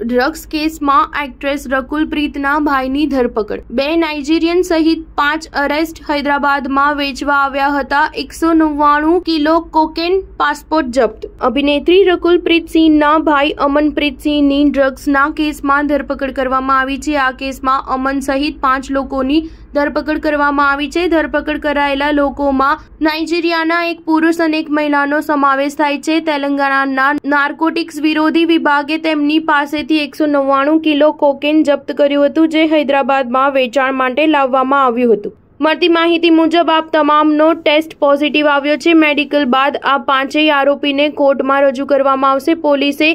drugs કેસમાં actress રકુલપ્રીતના ભાઈની ધરપકડ બે નાઇજીરિયન સહિત પાંચ અરેસ્ટ હૈદરાબાદમાં વેચવા આવ્યા હતા એકસો નવ્વાણું કિલો કોકેન પાસપોર્ટ જપ્ત અભિનેત્રી રકુલપ્રીત સિંહના ભાઈ અમનપ્રીત સિંહની ડ્રગ્સના કેસમાં ધરપકડ કરવામાં આવી છે આ કેસમાં અમન સહિત પાંચ લોકોની ધરપકડ કરવામાં આવી છે ધરપકડ કરાયેલા લોકોમાં નાઇજીરિયાના એક પુરુષ અને એક મહિલાનો સમાવેશ થાય છે તેલંગાણાના નાર્કોટિક્સ વિરોધી વિભાગે તેમની પાસેથી એકસો નવ્વાણું કિલો કોકેન જપ્ત કર્યું હતું જે હૈદરાબાદમાં વેચાણ માટે લાવવામાં આવ્યું હતું મળતી માહિતી મુજબ આ તમામનો ટેસ્ટ પોઝિટિવ આવ્યો છે મેડિકલ બાદ આ પાંચેય આરોપીને કોર્ટમાં રજૂ કરવામાં આવશે પોલીસે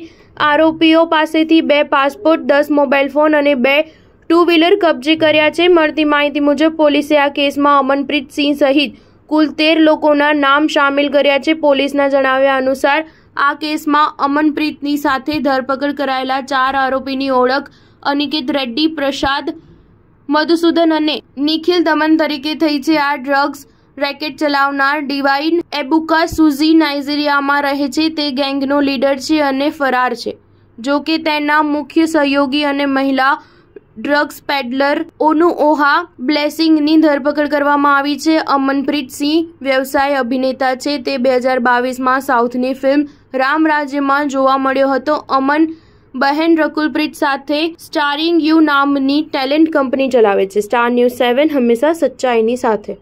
આરોપીઓ પાસેથી બે પાસપોર્ટ દસ મોબાઈલ ફોન અને બે ટુ વ્હીલર કબજે કર્યા છે મળતી માહિતી મુજબ પોલીસે આ કેસમાં અમનપ્રીત સિંહ સહિત કુલ તેર લોકોના નામ સામેલ કર્યા છે પોલીસના જણાવ્યા અનુસાર આ કેસમાં અમનપ્રીતની સાથે ધરપકડ કરાયેલા ચાર આરોપીની ઓળખ અનિકેત રેડ્ડી પ્રસાદ મધુસૂદન અને નિખિલ દમન તરીકે થઈ છે આ ડ્રગ્સ રેકેટ ચલાવનાર ડિવાઇન એબુકા સુઝી નાઇજીરિયામાં રહે છે તે ગેંગનો લીડર છે અને ફરાર છે જો કે તેના મુખ્ય સહયોગી અને મહિલા ડ્રગ્સ પેડલર ઓનુ ઓહા બ્લેસિંગની ધરપકડ કરવામાં આવી છે અમનપ્રીત સિંહ વ્યવસાય અભિનેતા છે તે બે હજાર બાવીસમાં સાઉથની ફિલ્મ રામ રાજ્યમાં જોવા મળ્યો હતો અમન બહેન રકુલપ્રીત સાથે સ્ટારિંગ યુ નામની ટેલેન્ટ કંપની ચલાવે છે સ્ટાર ન્યૂઝ સેવન હંમેશા સચ્ચાઈની સાથે